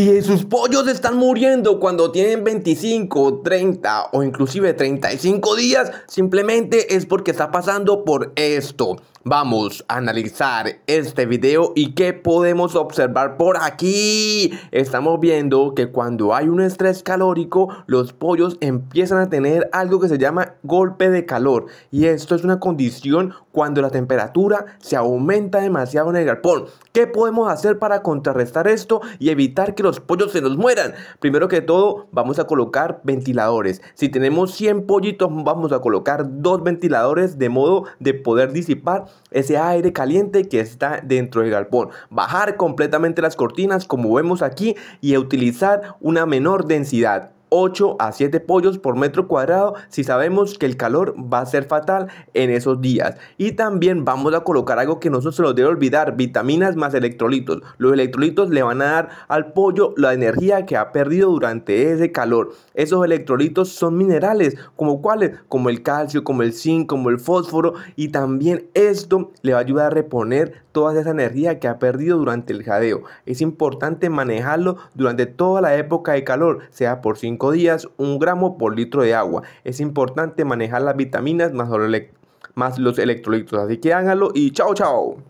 Si sus pollos están muriendo cuando tienen 25, 30 o inclusive 35 días, simplemente es porque está pasando por esto. Vamos a analizar este video y qué podemos observar por aquí. Estamos viendo que cuando hay un estrés calórico, los pollos empiezan a tener algo que se llama golpe de calor. Y esto es una condición cuando la temperatura se aumenta demasiado en el galpón. ¿Qué podemos hacer para contrarrestar esto y evitar que los los pollos se nos mueran. Primero que todo, vamos a colocar ventiladores. Si tenemos 100 pollitos, vamos a colocar dos ventiladores de modo de poder disipar ese aire caliente que está dentro del galpón. Bajar completamente las cortinas, como vemos aquí, y utilizar una menor densidad. 8 a 7 pollos por metro cuadrado si sabemos que el calor va a ser fatal en esos días. Y también vamos a colocar algo que no se nos debe olvidar, vitaminas más electrolitos. Los electrolitos le van a dar al pollo la energía que ha perdido durante ese calor. Esos electrolitos son minerales, como cuáles, como el calcio, como el zinc, como el fósforo y también esto le va a ayudar a reponer toda esa energía que ha perdido durante el jadeo. Es importante manejarlo durante toda la época de calor, sea por 5 días un gramo por litro de agua. Es importante manejar las vitaminas más más los electrolitos. Así que háganlo y chao, chao.